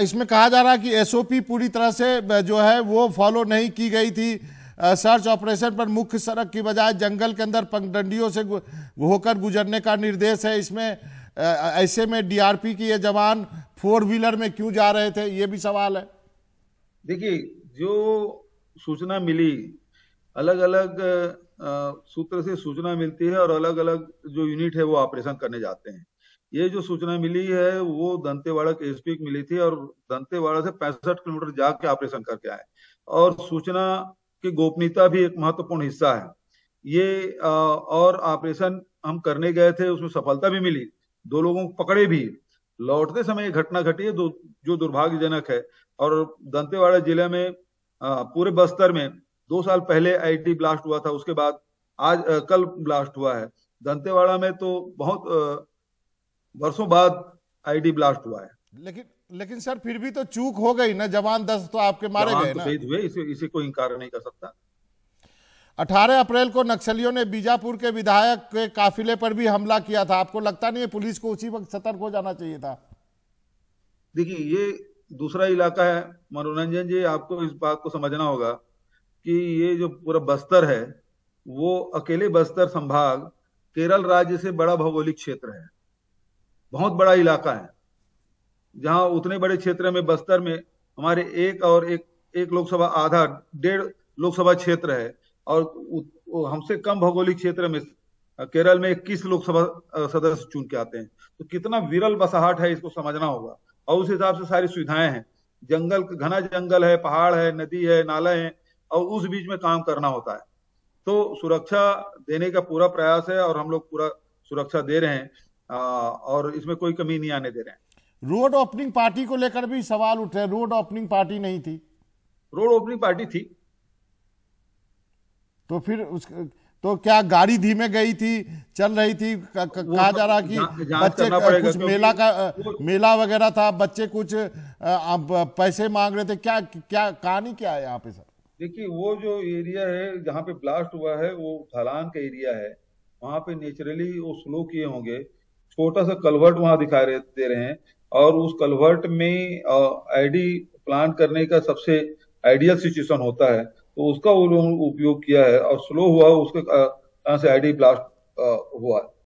इसमें कहा जा रहा है कि एसओपी पूरी तरह से जो है वो फॉलो नहीं की गई थी सर्च ऑपरेशन पर मुख्य सड़क की बजाय जंगल के अंदर पगडंडियों से होकर गुजरने का निर्देश है इसमें ऐसे में डीआरपी के ये जवान फोर व्हीलर में क्यों जा रहे थे ये भी सवाल है देखिए जो सूचना मिली अलग अलग सूत्र से सूचना मिलती है और अलग अलग जो यूनिट है वो ऑपरेशन करने जाते हैं ये जो सूचना मिली है वो दंतेवाड़ा के एसपी को मिली थी और दंतेवाड़ा से पैंसठ किलोमीटर जाके ऑपरेशन करके आए और सूचना की गोपनीयता भी एक महत्वपूर्ण हिस्सा है ये आ, और ऑपरेशन हम करने गए थे उसमें सफलता भी मिली दो लोगों को पकड़े भी लौटते समय ये घटना घटी है जो दुर्भाग्यजनक है और दंतेवाड़ा जिले में आ, पूरे बस्तर में दो साल पहले आईटी ब्लास्ट हुआ था उसके बाद आज आ, कल ब्लास्ट हुआ है दंतेवाड़ा में तो बहुत वर्षों बाद आईडी ब्लास्ट हुआ है लेकिन लेकिन सर फिर भी तो चूक हो गई ना जवान दस तो आपके मारे गए तो ना हुए इसे, इसे कोई इंकार नहीं कर सकता 18 अप्रैल को नक्सलियों ने बीजापुर के विधायक के काफिले पर भी हमला किया था आपको लगता नहीं है पुलिस को उसी वक्त सतर्क हो जाना चाहिए था देखिए ये दूसरा इलाका है मनोरंजन जी आपको इस बात को समझना होगा कि ये जो पूरा बस्तर है वो अकेले बस्तर संभाग केरल राज्य से बड़ा भौगोलिक क्षेत्र है बहुत बड़ा इलाका है जहां उतने बड़े क्षेत्र में बस्तर में हमारे एक और एक एक लोकसभा आधा डेढ़ लोकसभा क्षेत्र है और हमसे कम भौगोलिक क्षेत्र में केरल में इक्कीस लोकसभा सदस्य चुन के आते हैं तो कितना विरल बसाहट है इसको समझना होगा और उस हिसाब से सारी सुविधाएं हैं जंगल घना जंगल है पहाड़ है नदी है नाला है और उस बीच में काम करना होता है तो सुरक्षा देने का पूरा प्रयास है और हम लोग पूरा सुरक्षा दे रहे हैं और इसमें कोई कमी नहीं आने दे रहे हैं रोड ओपनिंग पार्टी को लेकर भी सवाल उठ रहे रोड ओपनिंग पार्टी नहीं थी रोड ओपनिंग पार्टी थी तो फिर उस तो क्या गाड़ी धीमे गई थी चल रही थी कहा जा रहा तो कि बच्चे कुछ मेला का तो- मेला वगैरह था बच्चे कुछ आ, पैसे मांग रहे थे क्या क्या कहानी क्या है यहाँ पे सर देखिए वो जो एरिया है जहाँ पे ब्लास्ट हुआ है वो ढलान का एरिया है वहाँ पे नेचुरली वो स्लो किए होंगे छोटा सा कलवर्ट वहां दिखा रहे दे रहे हैं और उस कलवर्ट में आईडी प्लांट करने का सबसे आइडियल सिचुएशन होता है तो उसका उन्होंने उपयोग किया है और स्लो हुआ उसके कारण से आईडी ब्लास्ट हुआ